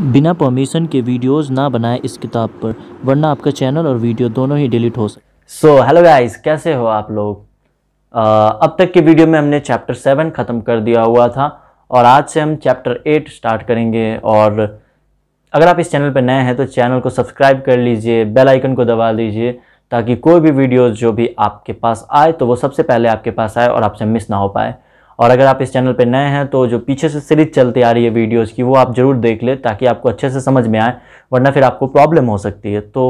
बिना परमिशन के वीडियोस ना बनाए इस किताब पर वरना आपका चैनल और वीडियो दोनों ही डिलीट हो सकते सो हेलो गाइस कैसे हो आप लोग uh, अब तक के वीडियो में हमने चैप्टर सेवन ख़त्म कर दिया हुआ था और आज से हम चैप्टर एट स्टार्ट करेंगे और अगर आप इस चैनल पर नए हैं तो चैनल को सब्सक्राइब कर लीजिए बेल आइकन को दबा दीजिए ताकि कोई भी वीडियोज़ जो भी आपके पास आए तो वो सबसे पहले आपके पास आए और आपसे मिस ना हो पाए और अगर आप इस चैनल पर नए हैं तो जो पीछे से सीरीज चलती आ रही है वीडियोज़ की वो आप ज़रूर देख ले ताकि आपको अच्छे से समझ में आए वरना फिर आपको प्रॉब्लम हो सकती है तो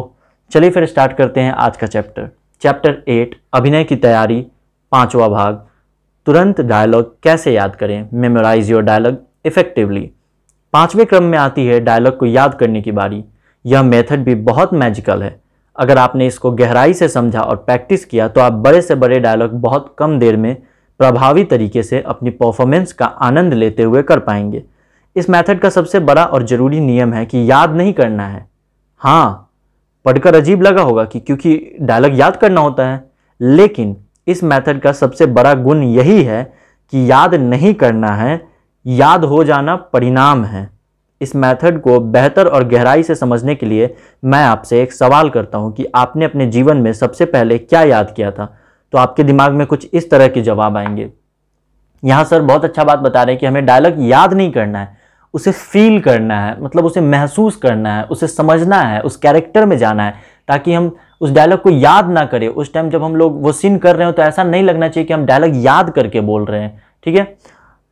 चलिए फिर स्टार्ट करते हैं आज का चैप्टर चैप्टर एट अभिनय की तैयारी पाँचवा भाग तुरंत डायलॉग कैसे याद करें मेमोराइज योर डायलॉग इफेक्टिवली पाँचवें क्रम में आती है डायलॉग को याद करने की बारी यह मेथड भी बहुत मैजिकल है अगर आपने इसको गहराई से समझा और प्रैक्टिस किया तो आप बड़े से बड़े डायलॉग बहुत कम देर में प्रभावी तरीके से अपनी परफॉर्मेंस का आनंद लेते हुए कर पाएंगे इस मेथड का सबसे बड़ा और ज़रूरी नियम है कि याद नहीं करना है हाँ पढ़कर अजीब लगा होगा कि क्योंकि डायलॉग याद करना होता है लेकिन इस मेथड का सबसे बड़ा गुण यही है कि याद नहीं करना है याद हो जाना परिणाम है इस मेथड को बेहतर और गहराई से समझने के लिए मैं आपसे एक सवाल करता हूं कि आपने अपने जीवन में सबसे पहले क्या याद किया था तो आपके दिमाग में कुछ इस तरह के जवाब आएंगे यहाँ सर बहुत अच्छा बात बता रहे हैं कि हमें डायलॉग याद नहीं करना है उसे फील करना है मतलब उसे महसूस करना है उसे समझना है उस कैरेक्टर में जाना है ताकि हम उस डायलॉग को याद ना करें उस टाइम जब हम लोग वो सीन कर रहे हो तो ऐसा नहीं लगना चाहिए कि हम डायलॉग याद करके बोल रहे हैं ठीक है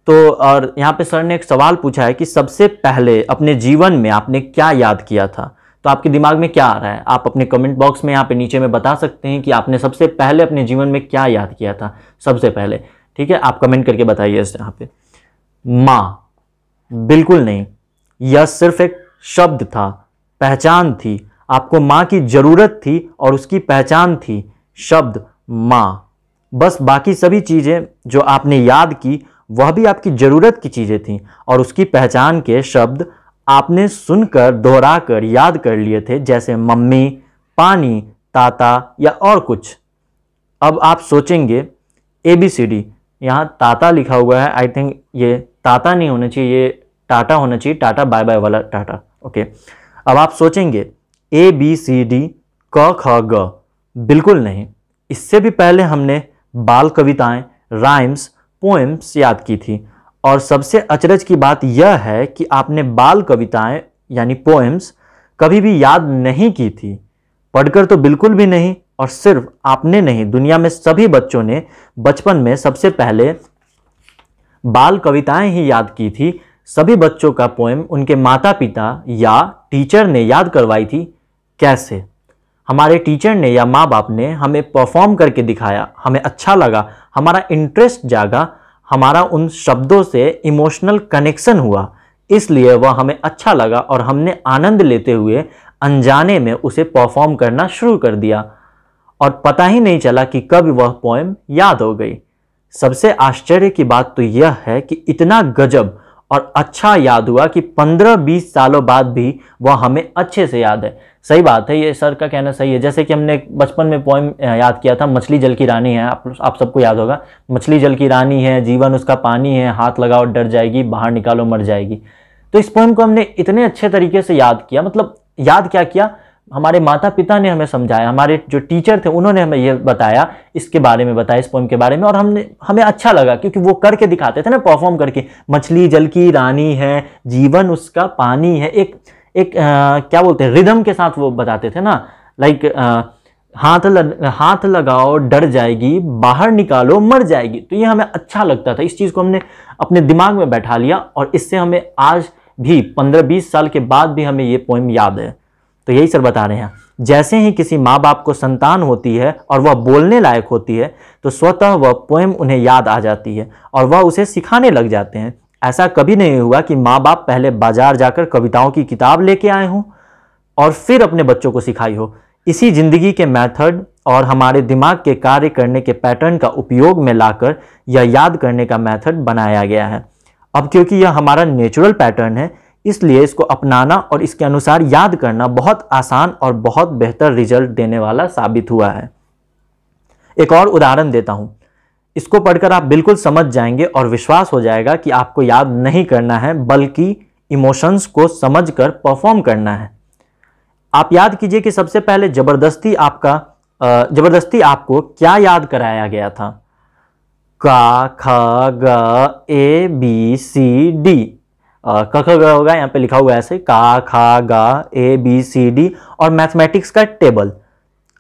तो और यहाँ पे सर ने एक सवाल पूछा है कि सबसे पहले अपने जीवन में आपने क्या याद किया था तो आपके दिमाग में क्या आ रहा है आप अपने कमेंट बॉक्स में यहाँ पे नीचे में बता सकते हैं कि आपने सबसे पहले अपने जीवन में क्या याद किया था सबसे पहले ठीक है आप कमेंट करके बताइए इस यहाँ पे माँ बिल्कुल नहीं यह सिर्फ एक शब्द था पहचान थी आपको माँ की जरूरत थी और उसकी पहचान थी शब्द माँ बस बाकी सभी चीज़ें जो आपने याद की वह भी आपकी ज़रूरत की चीज़ें थीं और उसकी पहचान के शब्द आपने सुनकर दोहराकर याद कर लिए थे जैसे मम्मी पानी ताता या और कुछ अब आप सोचेंगे ए बी सी डी यहाँ ताता लिखा हुआ है आई थिंक ये ताता नहीं होना चाहिए ये टाटा होना चाहिए टाटा बाय बाय वाला टाटा ओके अब आप सोचेंगे ए बी सी डी क ख ग बिल्कुल नहीं इससे भी पहले हमने बाल कविताएं राइम्स पोएम्स याद की थी और सबसे अचरज की बात यह है कि आपने बाल कविताएं यानी पोएम्स कभी भी याद नहीं की थी पढ़कर तो बिल्कुल भी नहीं और सिर्फ आपने नहीं दुनिया में सभी बच्चों ने बचपन में सबसे पहले बाल कविताएं ही याद की थी सभी बच्चों का पोएम उनके माता पिता या टीचर ने याद करवाई थी कैसे हमारे टीचर ने या माँ बाप ने हमें परफॉर्म करके दिखाया हमें अच्छा लगा हमारा इंटरेस्ट जागा हमारा उन शब्दों से इमोशनल कनेक्शन हुआ इसलिए वह हमें अच्छा लगा और हमने आनंद लेते हुए अनजाने में उसे परफॉर्म करना शुरू कर दिया और पता ही नहीं चला कि कब वह पोएम याद हो गई सबसे आश्चर्य की बात तो यह है कि इतना गजब और अच्छा याद हुआ कि 15-20 सालों बाद भी वह हमें अच्छे से याद है सही बात है ये सर का कहना सही है जैसे कि हमने बचपन में पोइम याद किया था मछली जल की रानी है आप आप सबको याद होगा मछली जल की रानी है जीवन उसका पानी है हाथ लगाओ डर जाएगी बाहर निकालो मर जाएगी तो इस पोइम को हमने इतने अच्छे तरीके से याद किया मतलब याद क्या किया हमारे माता पिता ने हमें समझाया हमारे जो टीचर थे उन्होंने हमें ये बताया इसके बारे में बताया इस पोइम के बारे में और हमने हमें अच्छा लगा क्योंकि वो करके दिखाते थे ना परफॉर्म करके मछली जल की रानी है जीवन उसका पानी है एक एक आ, क्या बोलते हैं रिदम के साथ वो बताते थे ना लाइक हाथ लग, हाथ लगाओ डर जाएगी बाहर निकालो मर जाएगी तो ये हमें अच्छा लगता था इस चीज़ को हमने अपने दिमाग में बैठा लिया और इससे हमें आज भी पंद्रह बीस साल के बाद भी हमें ये पोइम याद है तो यही सर बता रहे हैं जैसे ही किसी माँ बाप को संतान होती है और वह बोलने लायक होती है तो स्वतः वह पोएम उन्हें याद आ जाती है और वह उसे सिखाने लग जाते हैं ऐसा कभी नहीं हुआ कि माँ बाप पहले बाजार जाकर कविताओं की किताब लेके आए हों और फिर अपने बच्चों को सिखाई हो इसी जिंदगी के मेथड और हमारे दिमाग के कार्य करने के पैटर्न का उपयोग में लाकर यह याद करने का मेथड बनाया गया है अब क्योंकि यह हमारा नेचुरल पैटर्न है इसलिए इसको अपनाना और इसके अनुसार याद करना बहुत आसान और बहुत बेहतर रिजल्ट देने वाला साबित हुआ है एक और उदाहरण देता हूं इसको पढ़कर आप बिल्कुल समझ जाएंगे और विश्वास हो जाएगा कि आपको याद नहीं करना है बल्कि इमोशंस को समझकर परफॉर्म करना है आप याद कीजिए कि सबसे पहले जबरदस्ती आपका जबरदस्ती आपको क्या याद कराया गया था का ख ग ए बी सी डी क ख ग होगा यहाँ पे लिखा हुआ है ऐसे का खा गा ए बी सी डी और मैथमेटिक्स का टेबल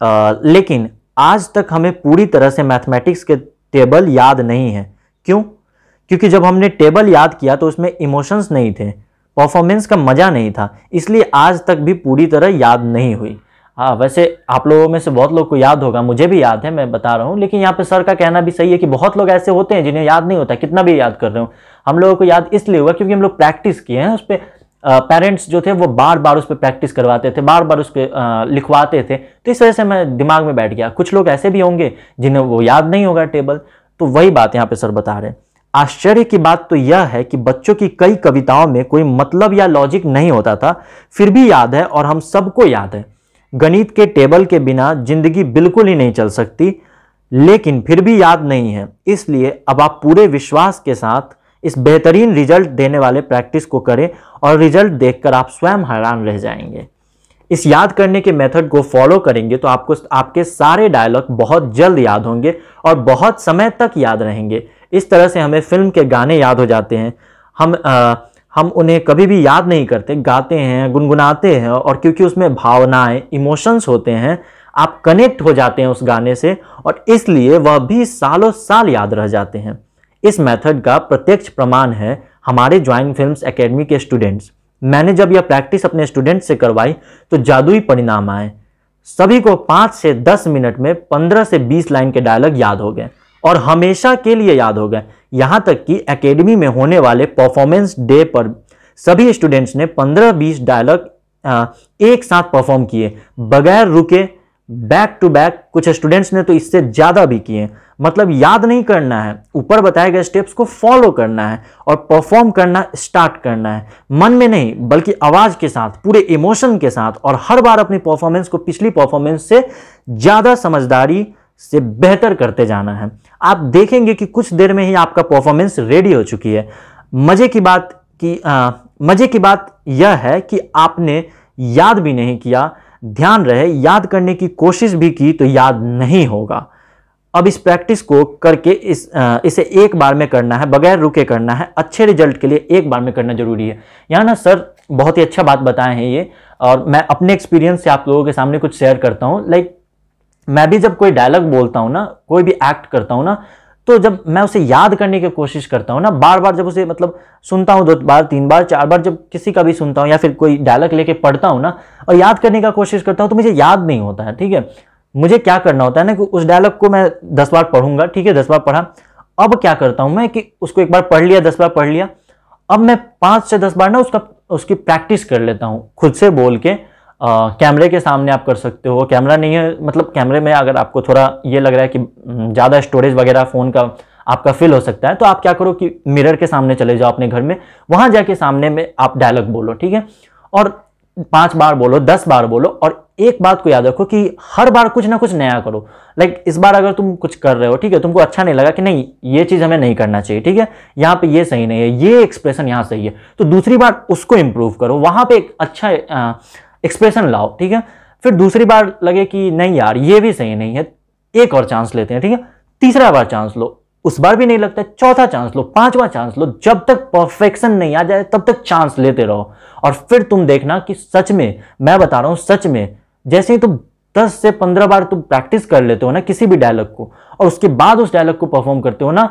आ, लेकिन आज तक हमें पूरी तरह से मैथमेटिक्स के टेबल याद नहीं है क्यों क्योंकि जब हमने टेबल याद किया तो उसमें इमोशंस नहीं थे परफॉर्मेंस का मज़ा नहीं था इसलिए आज तक भी पूरी तरह याद नहीं हुई हाँ वैसे आप लोगों में से बहुत लोग को याद होगा मुझे भी याद है मैं बता रहा हूँ लेकिन यहाँ पे सर का कहना भी सही है कि बहुत लोग ऐसे होते हैं जिन्हें याद नहीं होता कितना भी याद कर रहे हो हम लोगों को याद इसलिए हुआ क्योंकि हम लोग प्रैक्टिस किए हैं उस पर पेरेंट्स जो थे वो बार बार उस पर प्रैक्टिस करवाते थे बार बार उस पर लिखवाते थे तो इस वजह से मैं दिमाग में बैठ गया कुछ लोग ऐसे भी होंगे जिन्हें वो याद नहीं होगा टेबल तो वही बात यहाँ पे सर बता रहे हैं आश्चर्य की बात तो यह है कि बच्चों की कई कविताओं में कोई मतलब या लॉजिक नहीं होता था फिर भी याद है और हम सबको याद है गणित के टेबल के बिना जिंदगी बिल्कुल ही नहीं चल सकती लेकिन फिर भी याद नहीं है इसलिए अब आप पूरे विश्वास के साथ इस बेहतरीन रिजल्ट देने वाले प्रैक्टिस को करें और रिजल्ट देखकर आप स्वयं हैरान रह जाएंगे इस याद करने के मेथड को फॉलो करेंगे तो आपको आपके सारे डायलॉग बहुत जल्द याद होंगे और बहुत समय तक याद रहेंगे इस तरह से हमें फिल्म के गाने याद हो जाते हैं हम आ, हम उन्हें कभी भी याद नहीं करते गाते हैं गुनगुनाते हैं और क्योंकि उसमें भावनाएं इमोशंस होते हैं आप कनेक्ट हो जाते हैं उस गाने से और इसलिए वह भी सालों साल याद रह जाते हैं इस मेथड का प्रत्यक्ष प्रमाण है हमारे ज्वाइन फिल्म्स एकेडमी के स्टूडेंट्स मैंने जब यह प्रैक्टिस अपने स्टूडेंट से करवाई तो जादुई परिणाम आए सभी को पाँच से दस मिनट में पंद्रह से बीस लाइन के डायलॉग याद हो गए और हमेशा के लिए याद हो गए यहाँ तक कि एकेडमी में होने वाले परफॉर्मेंस डे पर सभी स्टूडेंट्स ने पंद्रह बीस डायलॉग एक साथ परफॉर्म किए बगैर रुके बैक टू बैक कुछ स्टूडेंट्स ने तो इससे ज़्यादा भी किए मतलब याद नहीं करना है ऊपर बताए गए स्टेप्स को फॉलो करना है और परफॉर्म करना स्टार्ट करना है मन में नहीं बल्कि आवाज़ के साथ पूरे इमोशन के साथ और हर बार अपनी परफॉर्मेंस को पिछली परफॉर्मेंस से ज़्यादा समझदारी से बेहतर करते जाना है आप देखेंगे कि कुछ देर में ही आपका परफॉर्मेंस रेडी हो चुकी है मज़े की बात की मज़े की बात यह है कि आपने याद भी नहीं किया ध्यान रहे याद करने की कोशिश भी की तो याद नहीं होगा अब इस प्रैक्टिस को करके इस आ, इसे एक बार में करना है बगैर रुके करना है अच्छे रिजल्ट के लिए एक बार में करना जरूरी है यहाँ ना सर बहुत ही अच्छा बात बताए हैं ये और मैं अपने एक्सपीरियंस से आप लोगों के सामने कुछ शेयर करता हूँ लाइक मैं भी जब कोई डायलॉग बोलता हूँ ना कोई भी एक्ट करता हूँ ना तो जब मैं उसे याद करने की कोशिश करता हूँ ना बार बार जब उसे मतलब सुनता हूँ दो बार तीन बार चार बार जब किसी का भी सुनता हूँ या फिर कोई डायलॉग लेके पढ़ता हूँ ना और याद करने का कोशिश करता हूँ तो मुझे याद नहीं होता है ठीक है मुझे क्या करना होता है ना कि उस डायलॉग को मैं दस बार पढ़ूंगा ठीक है दस बार पढ़ा अब क्या करता हूँ मैं कि उसको एक बार पढ़ लिया दस बार पढ़ लिया अब मैं पाँच से दस बार ना उसका उसकी प्रैक्टिस कर लेता हूँ खुद से बोल के कैमरे के सामने आप कर सकते हो कैमरा नहीं है मतलब कैमरे में अगर आपको थोड़ा ये लग रहा है कि हम्म, ज़्यादा स्टोरेज वगैरह फ़ोन का आपका फिल हो सकता है तो आप क्या करो कि मिरर के सामने चले जाओ अपने घर में वहाँ जाके सामने में आप डायलॉग बोलो ठीक है और पाँच बार बोलो दस बार बोलो और एक बात को याद रखो कि हर बार कुछ ना कुछ नया करो लाइक इस बार अगर तुम कुछ कर रहे हो ठीक है तुमको अच्छा नहीं लगा कि नहीं ये चीज़ हमें नहीं करना चाहिए ठीक है यहाँ पे ये सही नहीं है ये एक्सप्रेशन यहाँ सही है तो दूसरी बार उसको इम्प्रूव करो वहाँ पे एक अच्छा आ, एक्सप्रेशन लाओ ठीक है फिर दूसरी बार लगे कि नहीं यार ये भी सही नहीं है एक और चांस लेते हैं ठीक है तीसरा बार चांस लो उस बार भी नहीं लगता चौथा चांस लो पांचवा चांस लो जब तक परफेक्शन नहीं आ जाए तब तक चांस लेते रहो और फिर तुम देखना कि सच में मैं बता रहा हूं सच में जैसे ही तुम 10 से 15 बार तुम प्रैक्टिस कर लेते हो ना किसी भी डायलॉग को और उसके बाद उस डायलॉग को परफॉर्म करते हो ना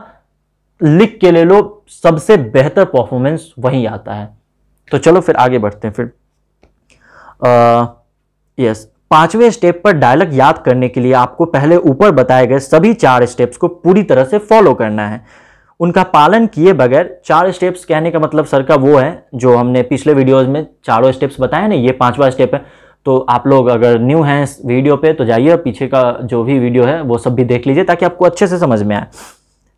लिख के ले लो सबसे बेहतर परफॉर्मेंस वहीं आता है तो चलो फिर आगे बढ़ते हैं फिर यस पांचवें स्टेप पर डायलॉग याद करने के लिए आपको पहले ऊपर बताए गए सभी चार स्टेप्स को पूरी तरह से फॉलो करना है उनका पालन किए बगैर चार स्टेप्स कहने का मतलब सर का वो है जो हमने पिछले वीडियोज में चारों स्टेप्स बताए ना ये पांचवा स्टेप है तो आप लोग अगर न्यू हैं इस वीडियो पे तो जाइए पीछे का जो भी वीडियो है वो सब भी देख लीजिए ताकि आपको अच्छे से समझ में आए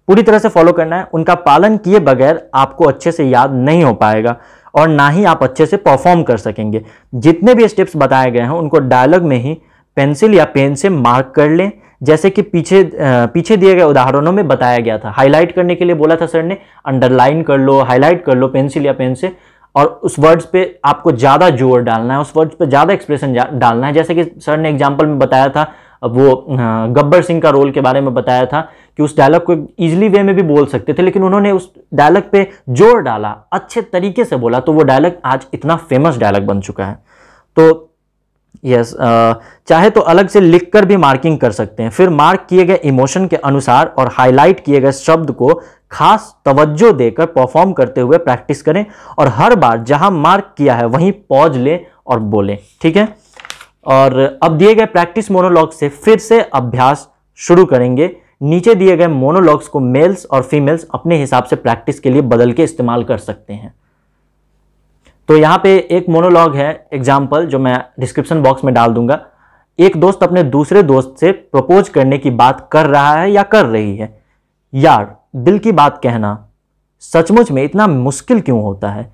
पूरी तरह से फॉलो करना है उनका पालन किए बगैर आपको अच्छे से याद नहीं हो पाएगा और ना ही आप अच्छे से परफॉर्म कर सकेंगे जितने भी स्टेप्स बताए गए हैं उनको डायलॉग में ही पेंसिल या पेन से मार्क कर लें जैसे कि पीछे पीछे दिए गए उदाहरणों में बताया गया था हाईलाइट करने के लिए बोला था सर ने अंडरलाइन कर लो हाईलाइट कर लो पेंसिल या पेन से और उस वर्ड्स पे आपको ज़्यादा जोर डालना है उस वर्ड्स पे ज़्यादा एक्सप्रेशन डालना है जैसे कि सर ने एग्जाम्पल में बताया था वो गब्बर सिंह का रोल के बारे में बताया था कि उस डायलॉग को ईजिली वे में भी बोल सकते थे लेकिन उन्होंने उस डायलॉग पे जोर डाला अच्छे तरीके से बोला तो वो डायलॉग आज इतना फेमस डायलॉग बन चुका है तो यस चाहे तो अलग से लिखकर भी मार्किंग कर सकते हैं फिर मार्क किए गए इमोशन के अनुसार और हाईलाइट किए गए शब्द को खास तवज्जो देकर परफॉर्म करते हुए प्रैक्टिस करें और हर बार जहां मार्क किया है वहीं पॉज लें और बोलें ठीक है और अब दिए गए प्रैक्टिस मोनोलॉग से फिर से अभ्यास शुरू करेंगे नीचे दिए गए मोनोलॉग्स को मेल्स और फीमेल्स अपने हिसाब से प्रैक्टिस के लिए बदल के इस्तेमाल कर सकते हैं तो यहाँ पे एक मोनोलॉग है एग्जाम्पल जो मैं डिस्क्रिप्शन बॉक्स में डाल दूंगा एक दोस्त अपने दूसरे दोस्त से प्रपोज करने की बात कर रहा है या कर रही है यार दिल की बात कहना सचमुच में इतना मुश्किल क्यों होता है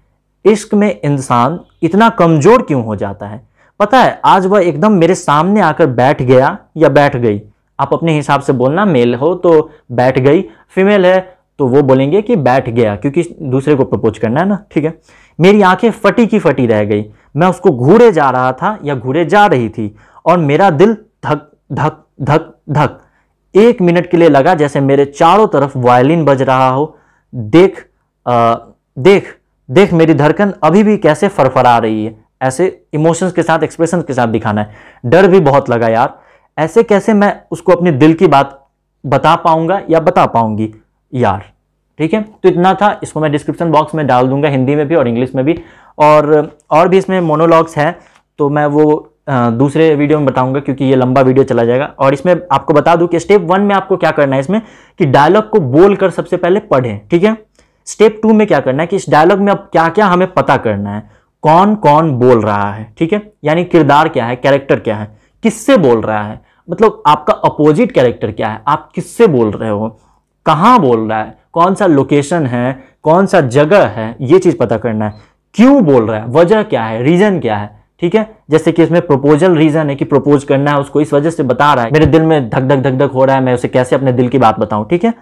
इश्क में इंसान इतना कमज़ोर क्यों हो जाता है पता है आज वह एकदम मेरे सामने आकर बैठ गया या बैठ गई आप अपने हिसाब से बोलना मेल हो तो बैठ गई फीमेल है तो वो बोलेंगे कि बैठ गया क्योंकि दूसरे को प्रपोज करना है ना ठीक है मेरी आंखें फटी की फटी रह गई मैं उसको घूरे जा रहा था या घूरे जा रही थी और मेरा दिल धक धक धक धक एक मिनट के लिए लगा जैसे मेरे चारों तरफ वायलिन बज रहा हो देख आ, देख देख मेरी धड़कन अभी भी कैसे फरफरा रही है ऐसे इमोशंस के साथ एक्सप्रेशन के साथ दिखाना है डर भी बहुत लगा यार ऐसे कैसे मैं उसको अपने दिल की बात बता पाऊंगा या बता पाऊंगी यार ठीक है तो इतना था इसको मैं डिस्क्रिप्शन बॉक्स में डाल दूंगा हिंदी में भी और इंग्लिश में भी और और भी इसमें मोनोलॉग्स हैं तो मैं वो दूसरे वीडियो में बताऊंगा क्योंकि ये लंबा वीडियो चला जाएगा और इसमें आपको बता दूं कि स्टेप वन में आपको क्या करना है इसमें कि डायलॉग को बोल कर सबसे पहले पढ़ें ठीक है स्टेप टू में क्या करना है कि इस डायलॉग में अब क्या क्या हमें पता करना है कौन कौन बोल रहा है ठीक है यानी किरदार क्या है कैरेक्टर क्या है किससे बोल रहा है मतलब आपका अपोजिट कैरेक्टर क्या है आप किससे बोल रहे हो कहाँ बोल रहा है कौन सा लोकेशन है कौन सा जगह है ये चीज़ पता करना है क्यों बोल रहा है वजह क्या है रीज़न क्या है ठीक है जैसे कि इसमें प्रपोजल रीज़न है कि प्रपोज करना है उसको इस वजह से बता रहा है मेरे दिल में धक धक धक धक हो रहा है मैं उसे कैसे अपने दिल की बात बताऊं ठीक है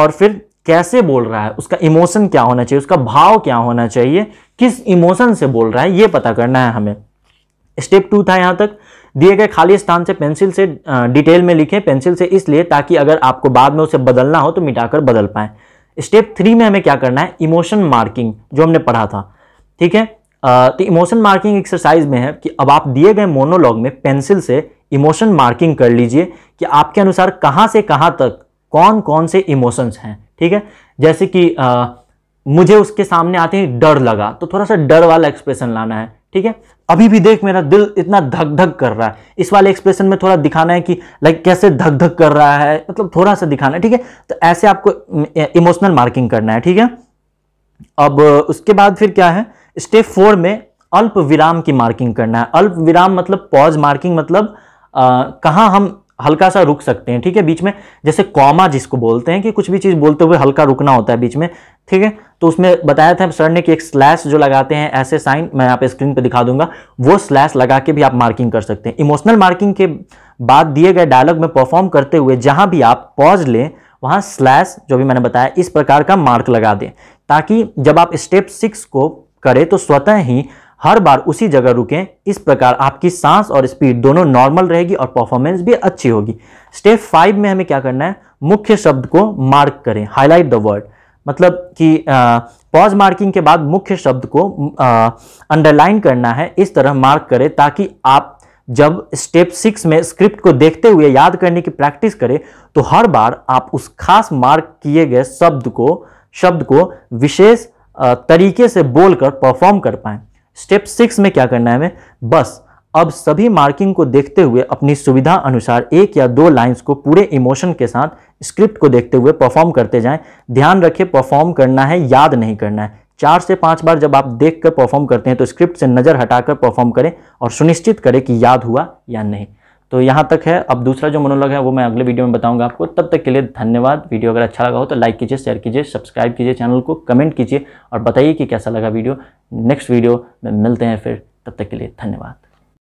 और फिर कैसे बोल रहा है उसका इमोशन क्या होना चाहिए उसका भाव क्या होना चाहिए किस इमोशन से बोल रहा है ये पता करना है हमें स्टेप टू था यहाँ तक दिए गए खाली स्थान से पेंसिल से डिटेल में लिखें पेंसिल से इसलिए ताकि अगर आपको बाद में उसे बदलना हो तो मिटाकर बदल पाए स्टेप थ्री में हमें क्या करना है इमोशन मार्किंग जो हमने पढ़ा था ठीक है तो इमोशन मार्किंग एक्सरसाइज में है कि अब आप दिए गए मोनोलॉग में पेंसिल से इमोशन मार्किंग कर लीजिए कि आपके अनुसार कहाँ से कहाँ तक कौन कौन से इमोशंस हैं ठीक है जैसे कि आ, मुझे उसके सामने आते ही डर लगा तो थोड़ा सा डर वाला एक्सप्रेशन लाना है ठीक है अभी भी देख मेरा दिल इतना धक धक कर रहा है इस वाले एक्सप्रेशन में थोड़ा दिखाना है कि लाइक कैसे धक धक कर रहा है मतलब थोड़ा सा दिखाना है ठीक है तो ऐसे आपको इमोशनल मार्किंग करना है ठीक है अब उसके बाद फिर क्या है स्टेप फोर में अल्प विराम की मार्किंग करना है अल्प विराम मतलब पॉज मार्किंग मतलब कहाँ हम हल्का सा रुक सकते हैं ठीक है बीच में जैसे कॉमा जिसको बोलते हैं कि कुछ भी चीज़ बोलते हुए हल्का रुकना होता है बीच में ठीक है तो उसमें बताया था सर ने कि एक स्लैश जो लगाते हैं ऐसे साइन मैं आप स्क्रीन पे दिखा दूंगा वो स्लैश लगा के भी आप मार्किंग कर सकते हैं इमोशनल मार्किंग के बाद दिए गए डायलॉग में परफॉर्म करते हुए जहाँ भी आप पॉज लें वहाँ स्लैश जो भी मैंने बताया इस प्रकार का मार्क लगा दें ताकि जब आप स्टेप सिक्स को करें तो स्वतः ही हर बार उसी जगह रुकें इस प्रकार आपकी सांस और स्पीड दोनों नॉर्मल रहेगी और परफॉर्मेंस भी अच्छी होगी स्टेप फाइव में हमें क्या करना है मुख्य शब्द को मार्क करें हाईलाइट द वर्ड मतलब कि पॉज मार्किंग के बाद मुख्य शब्द को अंडरलाइन करना है इस तरह मार्क करें ताकि आप जब स्टेप सिक्स में स्क्रिप्ट को देखते हुए याद करने की प्रैक्टिस करें तो हर बार आप उस खास मार्क किए गए शब्द को शब्द को विशेष तरीके से बोलकर परफॉर्म कर पाएं स्टेप सिक्स में क्या करना है हमें बस अब सभी मार्किंग को देखते हुए अपनी सुविधा अनुसार एक या दो लाइंस को पूरे इमोशन के साथ स्क्रिप्ट को देखते हुए परफॉर्म करते जाएं ध्यान रखें परफॉर्म करना है याद नहीं करना है चार से पांच बार जब आप देख कर परफॉर्म करते हैं तो स्क्रिप्ट से नज़र हटाकर परफॉर्म करें और सुनिश्चित करें कि याद हुआ या नहीं तो यहाँ तक है अब दूसरा जो मनोलॉग है वो मैं अगले वीडियो में बताऊंगा आपको तब तक के लिए धन्यवाद वीडियो अगर अच्छा लगा हो तो लाइक कीजिए शेयर कीजिए सब्सक्राइब कीजिए चैनल को कमेंट कीजिए और बताइए कि कैसा लगा वीडियो नेक्स्ट वीडियो में मिलते हैं फिर तब तक के लिए धन्यवाद